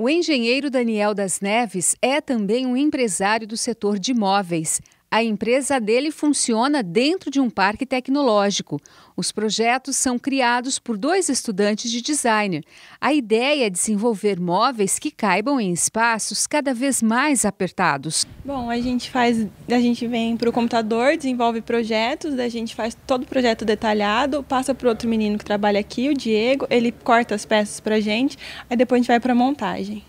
O engenheiro Daniel das Neves é também um empresário do setor de imóveis. A empresa dele funciona dentro de um parque tecnológico. Os projetos são criados por dois estudantes de design. A ideia é desenvolver móveis que caibam em espaços cada vez mais apertados. Bom, a gente faz, a gente vem para o computador, desenvolve projetos, a gente faz todo o projeto detalhado, passa para outro menino que trabalha aqui, o Diego, ele corta as peças para a gente, aí depois a gente vai para a montagem.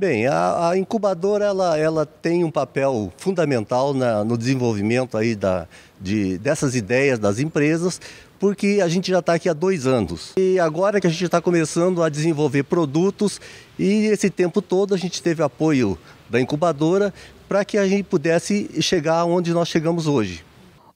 Bem, a, a, incubadora ela, ela tem um papel fundamental na, no desenvolvimento aí da, de, dessas ideias das empresas, porque a gente já está aqui há dois anos. E agora que a gente está começando a desenvolver produtos, e esse tempo todo a gente teve apoio da incubadora para que a gente pudesse chegar onde nós chegamos hoje.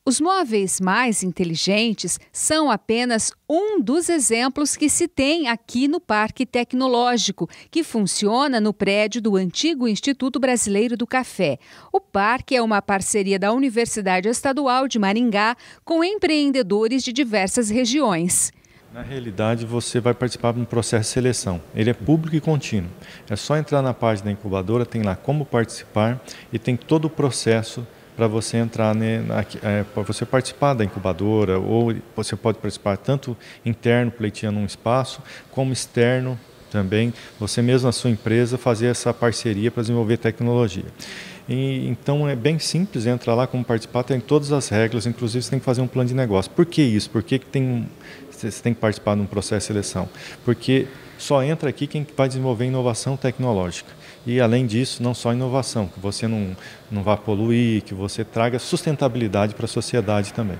Os móveis mais inteligentes são apenas um dos exemplos que se tem aqui no Parque Tecnológico, que funciona no prédio do antigo Instituto Brasileiro do Café. O parque é uma parceria da Universidade Estadual de Maringá com empreendedores de diversas regiões. Na realidade, você vai participar de um processo de seleção. Ele é público e contínuo. É só entrar na página da incubadora, tem lá como participar e tem todo o processo para você entrar na, é, para você participar da incubadora ou você pode participar tanto interno pleiteando um espaço como externo também você mesmo na sua empresa fazer essa parceria para desenvolver tecnologia e, então é bem simples entrar lá como participar tem todas as regras inclusive você tem que fazer um plano de negócio por que isso por que, que tem você tem que participar de um processo de seleção, porque só entra aqui quem vai desenvolver inovação tecnológica. E além disso, não só inovação, que você não, não vá poluir, que você traga sustentabilidade para a sociedade também.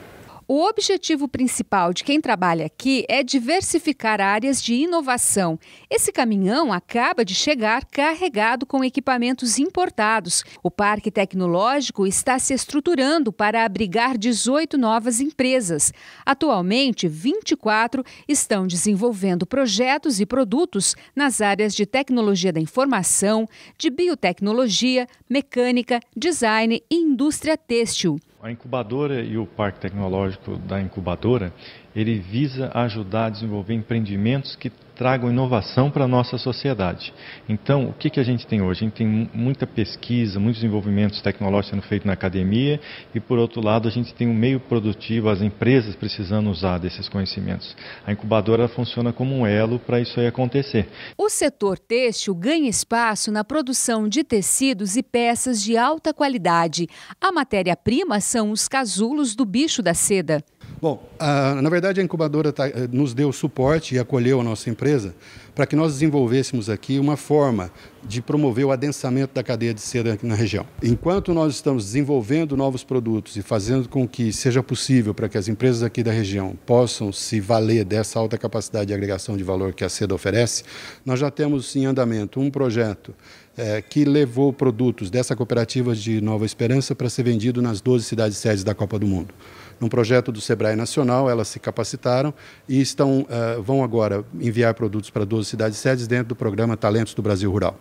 O objetivo principal de quem trabalha aqui é diversificar áreas de inovação. Esse caminhão acaba de chegar carregado com equipamentos importados. O parque tecnológico está se estruturando para abrigar 18 novas empresas. Atualmente, 24 estão desenvolvendo projetos e produtos nas áreas de tecnologia da informação, de biotecnologia, mecânica, design e indústria têxtil. A incubadora e o parque tecnológico da incubadora, ele visa ajudar a desenvolver empreendimentos que tragam inovação para a nossa sociedade. Então, o que, que a gente tem hoje? A gente tem muita pesquisa, muitos desenvolvimentos tecnológicos sendo feitos na academia e, por outro lado, a gente tem um meio produtivo, as empresas precisando usar desses conhecimentos. A incubadora funciona como um elo para isso aí acontecer. O setor têxtil ganha espaço na produção de tecidos e peças de alta qualidade. A matéria-prima são os casulos do bicho da seda. Bom, a, na verdade a incubadora tá, eh, nos deu suporte e acolheu a nossa empresa para que nós desenvolvêssemos aqui uma forma de promover o adensamento da cadeia de seda aqui na região. Enquanto nós estamos desenvolvendo novos produtos e fazendo com que seja possível para que as empresas aqui da região possam se valer dessa alta capacidade de agregação de valor que a seda oferece, nós já temos em andamento um projeto é, que levou produtos dessa cooperativa de Nova Esperança para ser vendido nas 12 cidades sedes da Copa do Mundo. Num projeto do Sebrae Nacional, elas se capacitaram e estão, uh, vão agora enviar produtos para 12 cidades sedes dentro do programa Talentos do Brasil Rural.